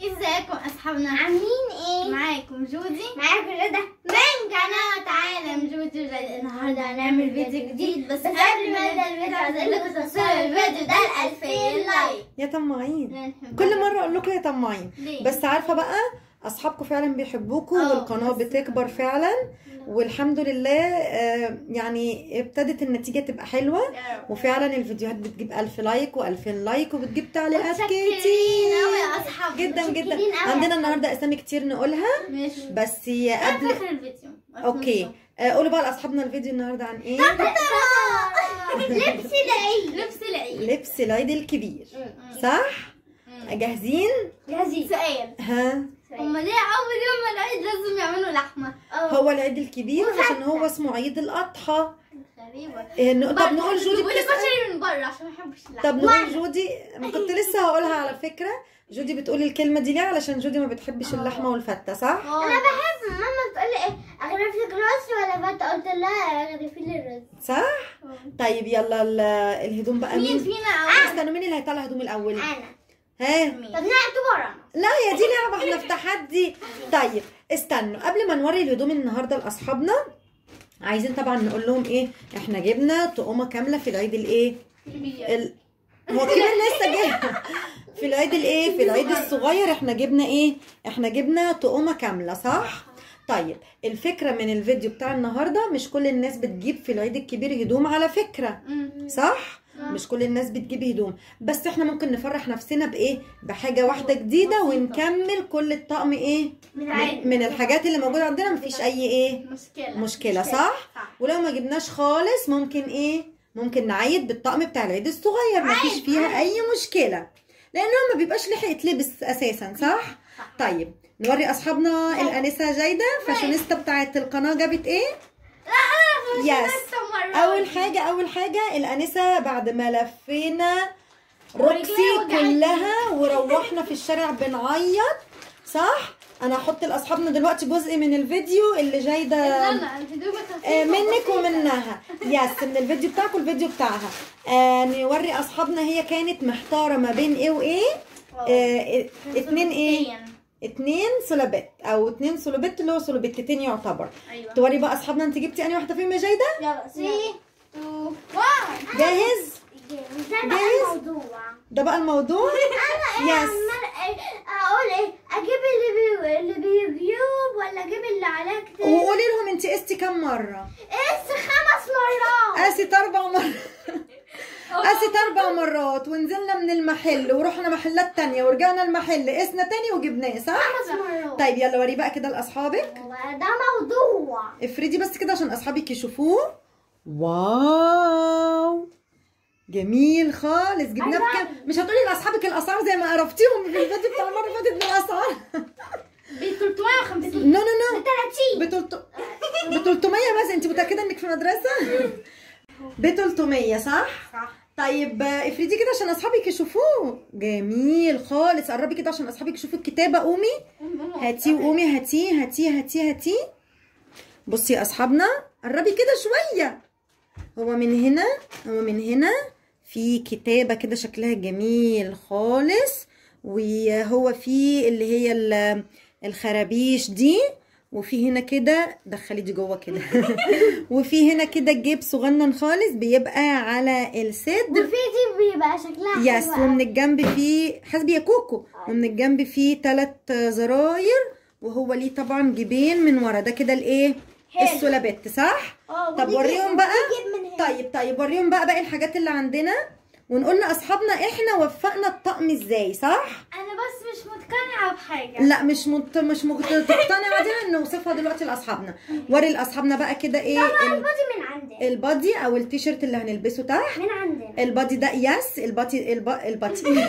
ازيكم اصحابنا عاملين ايه معاكم جودي معاكم رضا من قناه عالم جودي وجودي النهارده هنعمل فيديو جديد بس قبل ما نبدا الفيديو عايز اقول لكم تصوروا الفيديو ده ل 2000 لايك يا طماعين كل مره اقول لكم يا طماعين بس عارفه بقى اصحابكم فعلا بيحبوكم آه، والقناه بتكبر فعلا والحمد لله آه، يعني ابتدت النتيجه تبقى حلوه آه، وفعلا الفيديوهات بتجيب 1000 لايك و2000 لايك وبتجيب تعليقات كتير جدا جدا عندنا النهارده اسامي كتير نقولها ماشي بس قبل الفيديو اوكي قولوا بقى لاصحابنا الفيديو النهارده عن ايه لبس العيد لبس العيد لبس العيد الكبير صح جاهزين جاهزين سؤال ها هم ليه اول يوم العيد لازم يعملوا لحمه هو العيد الكبير عشان هو اسمه عيد الاضحى غريبه إيه، طب نقول جودي بتسأل من بره عشان ما اللحمه طب نقول جودي انا كنت لسه هقولها على فكره جودي بتقول الكلمه دي ليه علشان جودي ما بتحبش آه. اللحمه والفته صح أوه. انا بحب ماما بتقول لي ايه اغرف لك رز ولا فته قلت لها اغرفي لي الرز صح أوه. طيب يلا الهدوم بقى مين, مين فينا استنوا مين اللي هيطلع هدوم الاول انا ها طب نلعب بره لا يا دي لعبه احنا في تحدي طيب استنوا قبل ما نوري الهدوم النهارده لاصحابنا عايزين طبعا نقول لهم ايه احنا جبنا طقومه كامله في العيد الايه ال... هو كمان لسه جاي في العيد الايه في العيد الصغير احنا جبنا ايه احنا جبنا طقومه كامله صح طيب الفكره من الفيديو بتاع النهارده مش كل الناس بتجيب في العيد الكبير هدوم على فكره صح مش كل الناس بتجيب هدوم بس احنا ممكن نفرح نفسنا بايه بحاجه واحده جديده ونكمل كل الطقم ايه من, من الحاجات اللي موجوده عندنا مفيش اي ايه مشكله مشكله صح, ولو ما جبناش خالص ممكن ايه ممكن نعيد بالطقم بتاع العيد الصغير مفيش فيها اي مشكله لانه ما بيبقاش لحق يتلبس اساسا صح طيب نوري اصحابنا طيب. الانسه جايده فاشونيستا بتاعت القناه جابت ايه يس اول حاجه اول حاجه الانسه بعد ما لفينا روكسي كلها وروحنا في الشارع بنعيط صح انا هحط لاصحابنا دلوقتي جزء من الفيديو اللي جاي ده آه، منك ومنها يس من الفيديو بتاعك والفيديو بتاعها آه نوري اصحابنا هي كانت محتاره ما بين ايه وايه آه اتنين ايه اتنين سولابيت او اتنين سولابيت اللي هو سولابيتتين يعتبر ايوه توري بقى اصحابنا انت جبتي انهي واحده فيهم يا يلا 3 2 1 جاهز؟ جاهز ده بقى الموضوع ده بقى الموضوع؟ انا إيه, ايه اقول ايه اجيب اللي بي... اللي بيجيوب ولا اجيب اللي عليها كتير وقولي لهم انت قستي كام مره؟ قست خمس مرات قست اربع مرات آه. قاست اربع مرات ونزلنا من المحل ورحنا محلات تانية ورجعنا المحل قسنا تاني وجبناه صح؟ خمس مرات طيب يلا وريه بقى كده لاصحابك ده موضوع افردي بس كده عشان اصحابك يشوفوه واو جميل خالص جبناه أيوة. بكام مش هتقولي لاصحابك الاسعار زي ما عرفتيهم في الفيديو بتاع المره اللي فاتت من الاسعار ب 350 نو نو نو ب 30 ب 300 بس انت متاكده انك في مدرسه ب 300 صح؟ صح طيب افردي كده عشان اصحابك يشوفوه جميل خالص قربي كده عشان اصحابك يشوفوا الكتابه قومي هاتي وقومي هاتي هاتي هاتي هاتي بصي يا اصحابنا قربي كده شويه هو من هنا هو من هنا في كتابه كده شكلها جميل خالص وهو في اللي هي الخرابيش دي وفي هنا كده دخلي دي جوه كده وفي هنا كده جيب صغنن خالص بيبقى على الصدر وفي دي بيبقى شكلها يس آه. ومن الجنب فيه حسبي يا كوكو ومن الجنب فيه ثلاث زراير وهو ليه طبعا جيبين من ورا ده كده الايه السلابات صح آه، طب وريهم بقى طيب طيب وريهم بقى باقي الحاجات اللي عندنا ونقول لاصحابنا احنا وفقنا الطقم ازاي صح انا بس مش مقتنعه بحاجه لا مش مت... مش مقتنعه دي هنوصفها دلوقتي لاصحابنا وري لاصحابنا بقى كده ايه ال... البادي من عندنا البادي او التيشيرت اللي هنلبسه تحت من عندنا البادي ده يس البادي الب... البادي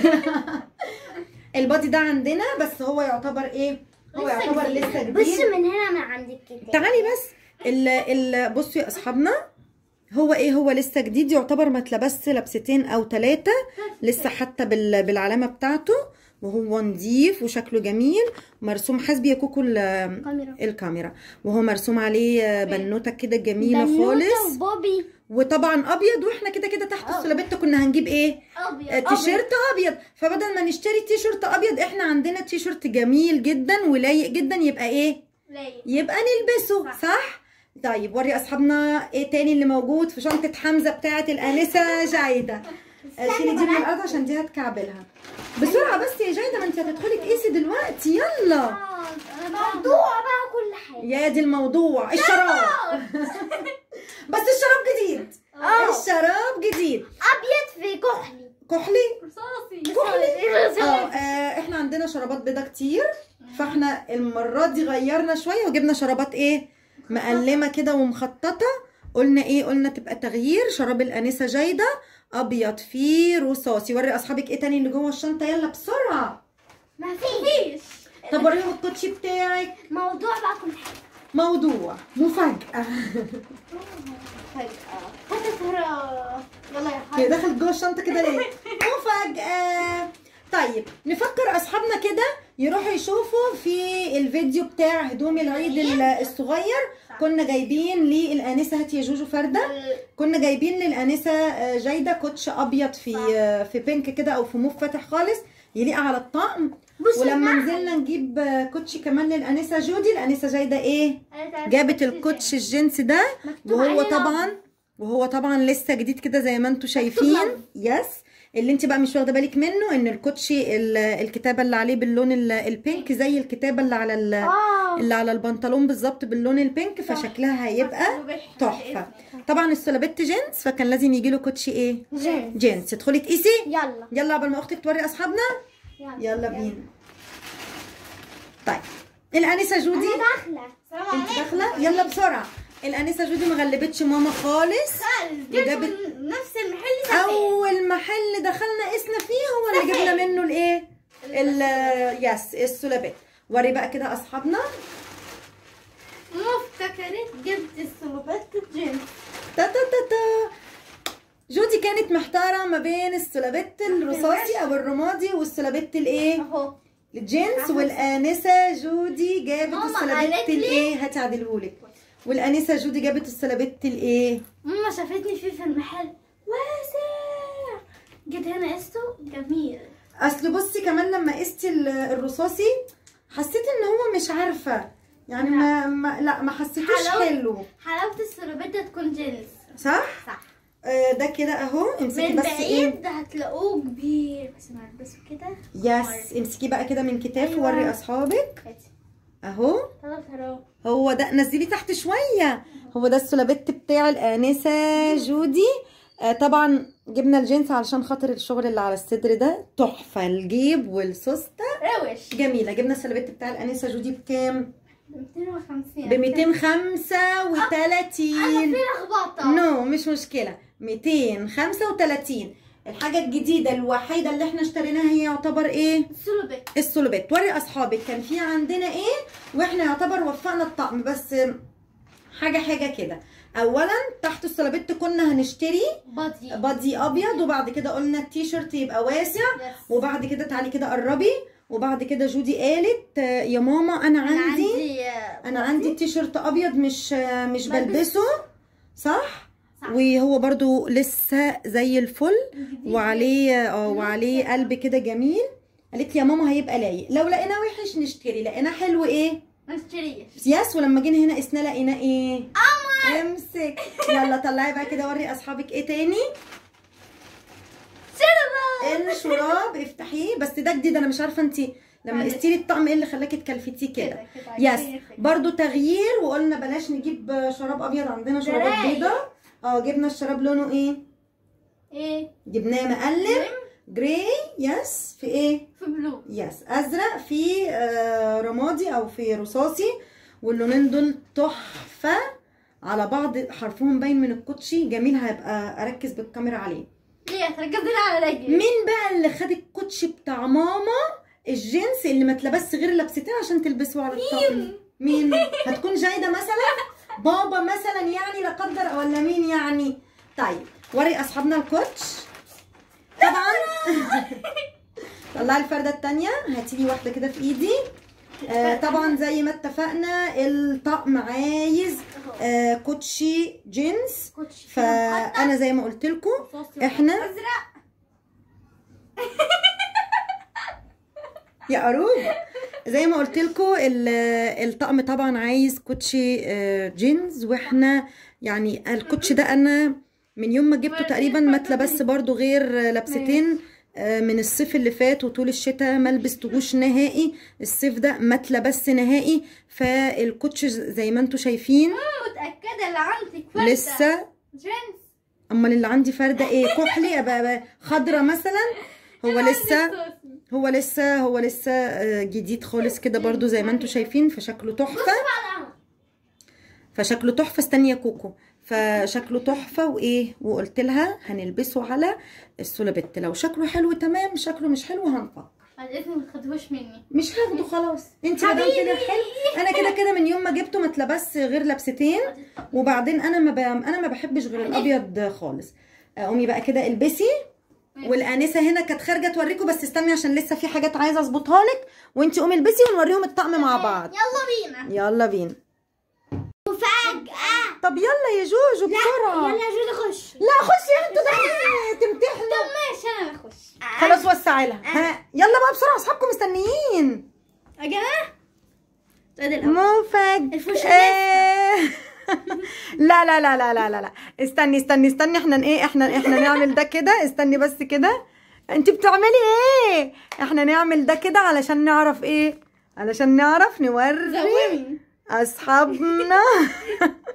البادي ده عندنا بس هو يعتبر ايه هو يعتبر لسه جديد بص من هنا من عند الكتاب تعالي بس ال... ال... بصوا يا اصحابنا هو ايه هو لسه جديد يعتبر ما اتلبس لبستين او ثلاثه لسه حتى بالعلامه بتاعته وهو نظيف وشكله جميل مرسوم حاسبي يا كوكو الكاميرا الكاميرا وهو مرسوم عليه بنوته كده جميله خالص وبوبي وطبعا ابيض واحنا كده كده تحت السلابته كنا هنجيب ايه ابيض آه، تيشيرت أبيض. ابيض فبدل ما نشتري تيشيرت ابيض احنا عندنا تيشيرت جميل جدا ولايق جدا يبقى ايه لايق. يبقى نلبسه صح, صح؟ طيب وري اصحابنا ايه تاني اللي موجود في شنطه حمزه بتاعه الانسه جايده آه، شيلي دي من الارض عشان دي هتكعبلها بسرعه بس يا جايده ما انت هتدخلي إيه تقيسي دلوقتي يلا موضوع بقى كل حاجه يا دي الموضوع الشراب بس الشراب جديد اه الشراب جديد ابيض في كحلي كحلي رصاصي كحلي اه،, اه احنا عندنا شرابات بيضه كتير فاحنا المره دي غيرنا شويه وجبنا شرابات ايه مقلمه كده ومخططه قلنا ايه قلنا تبقى تغيير شراب الانسه جيده ابيض فيه رصاصي وري اصحابك ايه تاني اللي جوه الشنطه يلا بسرعه مفيش طب وريهم الكوتشي بتاعك موضوع بقى كل حاجه موضوع مفاجاه مفاجاه سهره يلا يا حبيبي هي دخلت جوه الشنطه كده ليه مفاجاه طيب نفكر اصحابنا كده يروحوا يشوفوا في الفيديو بتاع هدوم العيد الصغير كنا جايبين للانسه هات يا جوجو فرده كنا جايبين للانسه آه، جايده كوتش ابيض في آه، في بينك كده او في موف فاتح خالص يليق على الطقم ولما نزلنا نجيب آه، كوتشي كمان للانسه جودي الانسه جايده ايه جابت الكوتش الجنس ده وهو طبعا وهو طبعا لسه جديد كده زي ما انتم شايفين يس اللي انت بقى مش واخده بالك منه ان الكوتشي الكتابه اللي عليه باللون البينك زي الكتابه اللي على آه. اللي على البنطلون بالظبط باللون البينك فشكلها هيبقى تحفه طبعا السولابيت جينز فكان لازم يجي له كوتشي ايه جينز جينز تدخلي تقيسي يلا يلا قبل ما اختك توري اصحابنا يلا, يلا بينا طيب الانسه جودي انا داخله انت داخله يلا بسرعه الانسه جودي ما غلبتش ماما خالص جابت نفس المحل ده اول محل دخلنا قسنا فيه هو اللي جبنا منه الايه ال يس السلابات وري بقى كده اصحابنا مفتكرت جبت السلابات الجينز تا تا تا تا جودي كانت محتاره ما بين السلابات الرصاصي او الرمادي والسلابات الايه اهو الجينز والانسه جودي جابت السلابات الايه هتعدلهولك والانسه جودي جابت السلابيت الايه ماما شافتني فيه في المحل واسع جيت هنا قسته جميل اصل بصي كمان لما قستي الرصاصي حسيت ان هو مش عارفه يعني ما, ما لا ما حسيتوش حلو حلو حلاوه السلابيت ده تكون جنس صح صح آه ده كده اهو امسكي بس ايه من بعيد هتلاقوه كبير بس ما البسه كده يس امسكي بقى كده من كتاف أيوة. وري اصحابك اهو هو ده نزلي تحت شويه هو ده السلابت بتاع الانسه جودي آه طبعا جبنا الجينز علشان خاطر الشغل اللي على الصدر ده تحفه الجيب والسوسته روش جميله جبنا السلابت بتاع الانسه جودي بكام ب 235 انا في لخبطه نو مش مشكله 235 الحاجه الجديده الوحيده اللي احنا اشتريناها هي يعتبر ايه السلوبات السلوبات وري اصحابك كان في عندنا ايه واحنا يعتبر وفقنا الطقم بس حاجه حاجه كده اولا تحت السلابيت كنا هنشتري بادي بادي ابيض وبعد كده قلنا التيشيرت يبقى واسع yes. وبعد كده تعالي كده قربي وبعد كده جودي قالت يا ماما انا عندي انا عندي, عندي التيشيرت ابيض مش مش بلبسه صح وهو برضو لسه زي الفل وعليه اه وعليه قلب كده جميل قالت يا ماما هيبقى لايق لو لقيناه وحش نشتري لقيناه حلو ايه ما ياس ولما جينا هنا قسنا لقينا ايه قمر امسك يلا طلعي بقى كده وري اصحابك ايه تاني شراب الشراب افتحيه بس ده جديد انا مش عارفه انت لما طيب. قستيلي الطقم ايه اللي خلاكي تكلفتيه كده يس برضو تغيير وقلنا بلاش نجيب شراب ابيض عندنا شرابات بيضه اه جبنا الشراب لونه ايه ايه جبناه مقلم جراي يس في ايه في بلو يس ازرق في آه رمادي او في رصاصي واللونين دول تحفه على بعض حرفهم باين من الكوتشي جميل هيبقى اركز بالكاميرا عليه ليه هتركز على رجلي مين بقى اللي خد الكوتشي بتاع ماما الجنس اللي ما تلبس غير لبستين عشان تلبسه على مين؟ مين هتكون جايده مثلا بابا مثلا يعني لا قدر ولا مين يعني طيب وري اصحابنا الكوتش طبعا طلعي الفرده الثانيه هاتي لي واحده كده في ايدي آه طبعا زي ما اتفقنا الطقم عايز آه كوتشي جينز فانا زي ما قلت لكم احنا ازرق يا قروبه زي ما قلت لكم الطقم طبعا عايز كوتشي آه، جينز واحنا يعني الكوتشي ده انا من يوم ما جبته تقريبا ما اتلبس برده غير لبستين آه، من الصيف اللي فات وطول الشتاء ما لبستهوش نهائي الصيف ده ما اتلبس نهائي فالكوتش زي ما انتم شايفين متاكده اللي عندك فرده لسه جينز امال اللي عندي فرده ايه كحلي ابقى خضره مثلا هو لسه هو لسه هو لسه آه، جديد خالص كده برضو زي ما انتم شايفين فشكله تحفه فشكله تحفه استني يا كوكو فشكله تحفه وايه وقلت لها هنلبسه على السولابيت لو شكله حلو تمام شكله مش حلو هنفكر الاذن ما تاخدوش مني مش هاخده خلاص انت ما دام كده حلو انا كده كده من يوم ما جبته ما اتلبس غير لبستين وبعدين انا ما انا ما بحبش غير الابيض خالص آه، قومي بقى كده البسي والانسه هنا كانت خارجه توريكم بس استني عشان لسه في حاجات عايزه اظبطها لك وانت قومي البسي ونوريهم الطقم مع بعض يلا بينا يلا بينا مفاجاه طب يلا يا جوجو بسرعة يلا يا جوجو خش لا خش يا انتوا تمتحنوا طب ماشي انا هخش خلاص وسعي لها آه. ها يلا بقى بسرعة اصحابكم مستنيين يا جماعة طيب، مفاجأة الفوشة لا لا لا لا لا لا لا استني استني استني احنا ايه احنا احنا نعمل ده كده استني بس كده انت بتعملي ايه احنا نعمل ده كده علشان نعرف ايه علشان نعرف نوري اصحابنا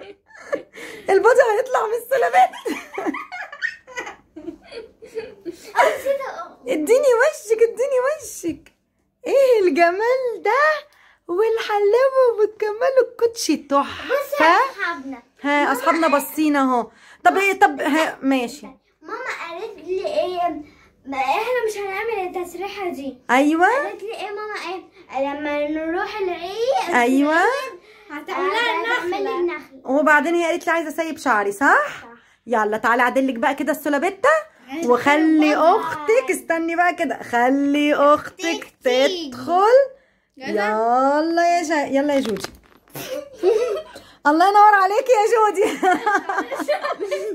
البودي هيطلع من السلالات اديني وشك اديني وشك ايه الجمال ده والحلاوه وبتكملوا الكوتشي تحفه اصحابنا ها اصحابنا باصين اهو طب ايه طب ها ماشي ماما قالت لي ايه ما احنا مش هنعمل التسريحه دي ايوه قالت لي ايه ماما ايه لما نروح العيد ايوه هتعملها النخله النخل. وبعدين هي قالت لي عايزه اسيب شعري صح, صح. يلا تعالي اعدلك بقى كده السلابته وخلي اختك استني بقى كده خلي اختك تدخل يلا يا يلا يا جوجي الله ينور عليك يا جودي حطي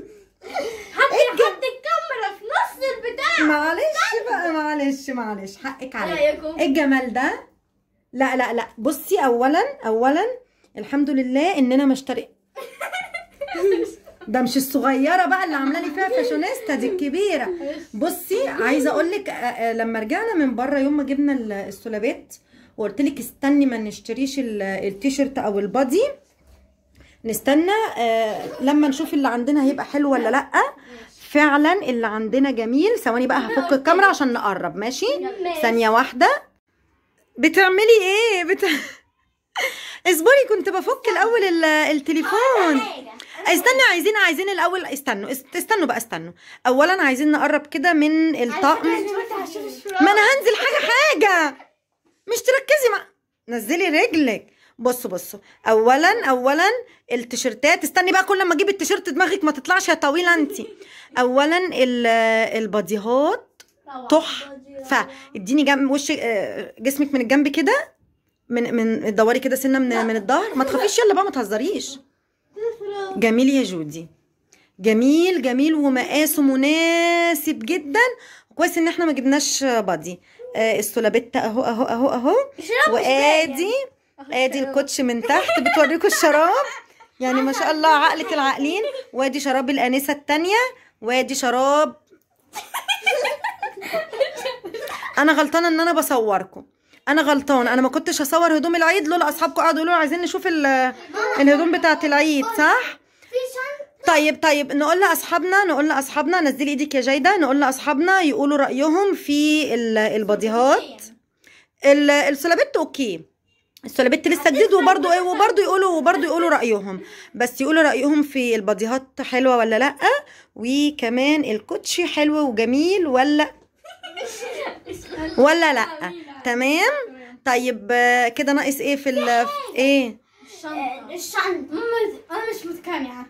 حطي الكاميرا في نص البتاع معلش بقى معلش معلش حقك عليك الجمال ده لا لا لا بصي اولا اولا الحمد لله اننا انا مشترك ده مش الصغيره بقى اللي عامله لي فيها فاشونيستا دي الكبيره بصي عايزه اقول لك لما رجعنا من بره يوم ما جبنا السلابات وقلت لك استني ما نشتريش التيشيرت او البادي نستنى آه، لما نشوف اللي عندنا هيبقى حلو ولا لا فعلا اللي عندنا جميل ثواني بقى هفك الكاميرا عشان نقرب ماشي ثانيه واحده بتعملي ايه بت... اصبري كنت بفك الاول التليفون استنى عايزين عايزين الاول استنوا استنوا بقى استنوا اولا عايزين نقرب كده من الطقم ما انا هنزل حاجه حاجه مش تركزي مع نزلي رجلك بصوا بصوا اولا اولا التيشيرتات استني بقى كل ما اجيب التيشيرت دماغك ما تطلعش يا طويله انت اولا الباديهات تحفه اديني جنب وش آه، جسمك من الجنب كده من من دوري كده سنه من من الظهر ما تخافيش يلا بقى ما تهزريش جميل يا جودي جميل جميل ومقاسه مناسب جدا كويس ان احنا ما جبناش بادي آه السولابيتا اهو اهو اهو اهو وادي ادي آه، الكوتش من تحت بتوريكم الشراب يعني ما شاء الله عقلة العاقلين وادي شراب الانسه الثانيه وادي شراب انا غلطانه ان انا بصوركم انا غلطانه انا ما كنتش هصور هدوم العيد لولا اصحابكم قعدوا يقولوا عايزين نشوف الهدوم بتاعه العيد صح طيب طيب نقول لاصحابنا نقول لاصحابنا نزلي ايدك يا جيده نقول لاصحابنا يقولوا رايهم في البديهات السلابيت اوكي السلابيت لسه جديد وبرده ايه وبرده يقولوا وبرده يقولوا رايهم بس يقولوا رايهم في البديهات حلوه ولا لا وكمان الكوتشي حلو وجميل ولا ولا لا تمام طيب كده ناقص ايه في ال ايه الشنطه انا مش مقتنعه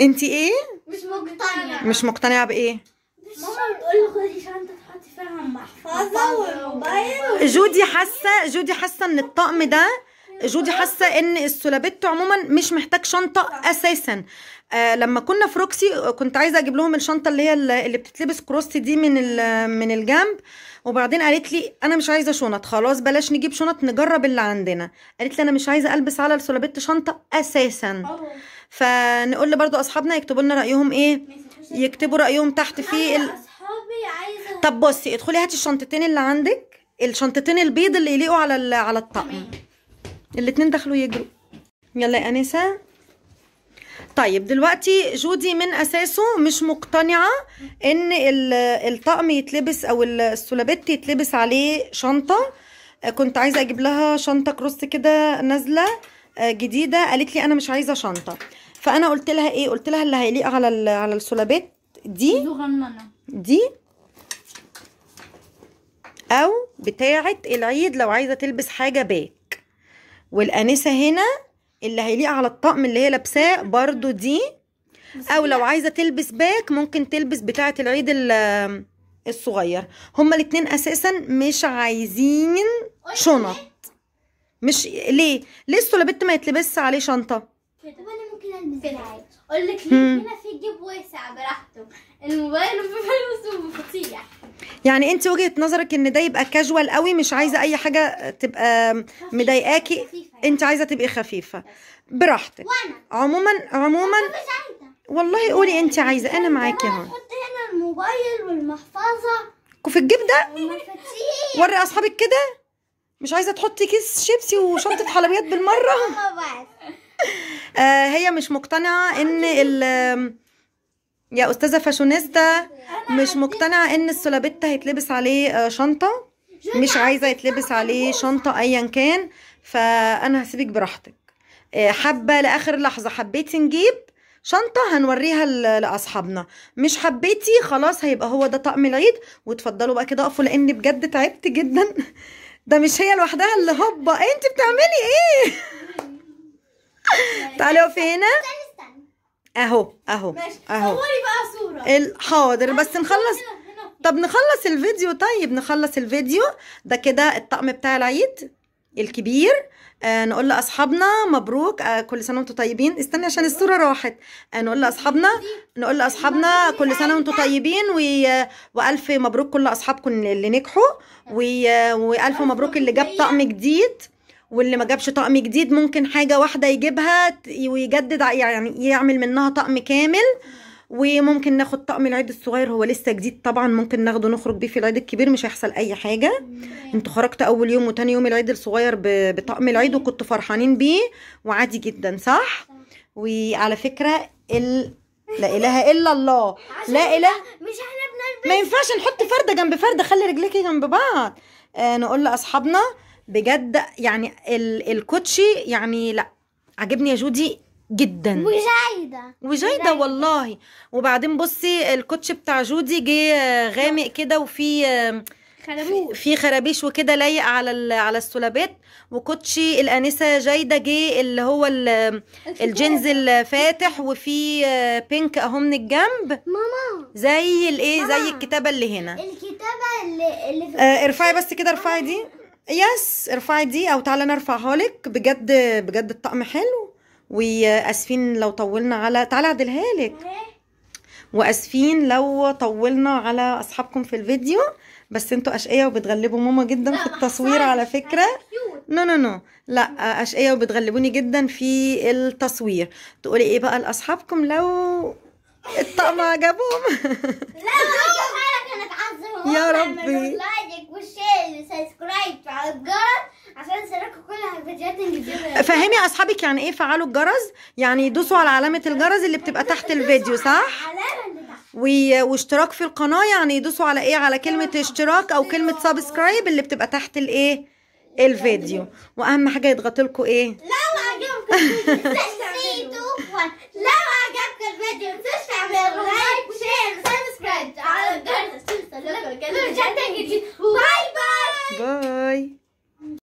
انت ايه مش مقتنعه مش مقتنعه بايه ماما بتقول خدي شنطه محفظه والموبايل جودي حاسه جودي حاسه ان الطقم ده جودي حاسه ان السولابيتو عموما مش محتاج شنطه اساسا آه لما كنا في روكسي كنت عايزه اجيب لهم الشنطه اللي هي اللي بتتلبس كروس دي من من الجنب وبعدين قالت لي انا مش عايزه شنط خلاص بلاش نجيب شنط نجرب اللي عندنا قالت لي انا مش عايزه البس على السولابيت شنطه اساسا فنقول لبرضو اصحابنا يكتبوا لنا رايهم ايه يكتبوا رايهم تحت في ال... عايزه طب بصي ادخلي هاتي الشنطتين اللي عندك الشنطتين البيض اللي يليقوا على على الطقم الاثنين دخلوا يجروا يلا يا انسه طيب دلوقتي جودي من اساسه مش مقتنعه ان الطقم يتلبس او السولابيت يتلبس عليه شنطه كنت عايزه اجيب لها شنطه كروس كده نازله آه، جديده قالت لي انا مش عايزه شنطه فانا قلت لها ايه قلت لها اللي هيليق على على السولابيت دي صغننه دي او بتاعه العيد لو عايزه تلبس حاجه باك والانسه هنا اللي هيليق على الطقم اللي هي لابساه برضو دي او لو عايزه تلبس باك ممكن تلبس بتاعه العيد الصغير هما الاتنين اساسا مش عايزين شنط مش ليه لسه لبت ما يتلبس عليه شنطه كده ممكن البس عادي اقول لك ليه هنا في جيب واسع براحته الموبايل وفي فلوس ومفاتيح يعني انت وجهه نظرك ان ده يبقى كاجوال قوي مش عايزه اي حاجه تبقى مضايقاكي يعني. انت عايزه تبقي خفيفه براحتك وانا عموما عموما والله قولي انت عايزه انا معاكي اهو حط هنا الموبايل والمحفظه وفي الجيب ده وري اصحابك كده مش عايزه تحطي كيس شيبسي وشنطه حلويات بالمره آه، آه، هي مش مقتنعه ان ال يا استاذه فاشونيستا مش مقتنعه ان السلابيتا هيتلبس عليه آه، شنطه مش عايزه يتلبس عليه شنطه ايا كان فانا هسيبك براحتك آه، حابه لاخر لحظه حبيتي نجيب شنطه هنوريها لاصحابنا مش حبيتي خلاص هيبقى هو ده طقم العيد وتفضلوا بقى كده اقفوا لان بجد تعبت جدا ده مش هي لوحدها اللي هوبا انت بتعملي ايه تعالي اقفي هنا اهو اهو اهو صوري بقى صوره حاضر بس نخلص طب نخلص الفيديو طيب نخلص الفيديو ده كده الطقم بتاع العيد الكبير آه نقول لاصحابنا مبروك آه كل سنه وانتم طيبين استني عشان الصوره راحت آه نقول لاصحابنا نقول لاصحابنا كل سنه وانتم طيبين و... والف مبروك كل اصحابكم اللي نجحوا و... والف مبروك اللي جاب طقم جديد واللي ما جابش طقم جديد ممكن حاجه واحده يجيبها ويجدد يعني يعمل منها طقم كامل وممكن ناخد طقم العيد الصغير هو لسه جديد طبعا ممكن ناخده نخرج بيه في العيد الكبير مش هيحصل اي حاجه انتوا خرجتوا اول يوم وتاني يوم العيد الصغير بطقم العيد وكنتوا فرحانين بيه وعادي جدا صح وعلى فكره ال... لا اله الا الله لا اله مش احنا بنلبس ما ينفعش نحط فرده جنب فرده خلي رجليكي جنب بعض آه نقول لاصحابنا بجد يعني ال... الكوتشي يعني لا عجبني يا جودي جدا وجايدة وجايدة والله وبعدين بصي الكوتشي بتاع جودي جه غامق كده وفي خرابيش في خرابيش وكده لايق على على السلابات وكوتشي الانسه جايده جه اللي هو الجينز الفاتح وفي بينك آه، اهو من الجنب ماما زي الايه زي الكتابه اللي هنا الكتابه اللي, اللي في آه ارفعي بس كده ارفعي دي يس ارفعي دي او تعالى انا لك بجد بجد الطقم حلو واسفين لو طولنا على تعالى اعدلها لك واسفين لو طولنا على اصحابكم في الفيديو بس انتوا اشقيه وبتغلبوا ماما جدا في التصوير على فكره نو نو نو لا اشقيه وبتغلبوني جدا في التصوير تقولي ايه بقى لاصحابكم لو الطقم عجبهم لا يا ربي فهمي اصحابك يعني ايه فعلوا الجرس يعني يدوسوا على علامه الجرس اللي بتبقى تحت الفيديو صح واشتراك في القناه يعني يدوسوا على ايه على كلمه اشتراك او كلمه سبسكرايب اللي بتبقى تحت الايه الفيديو واهم حاجه يضغط لكم ايه لو عجبكم لو الفيديو ما تنسوش تعملوا لايك وشير وسبسكرايب على الجرس عشان تنجز باي باي باي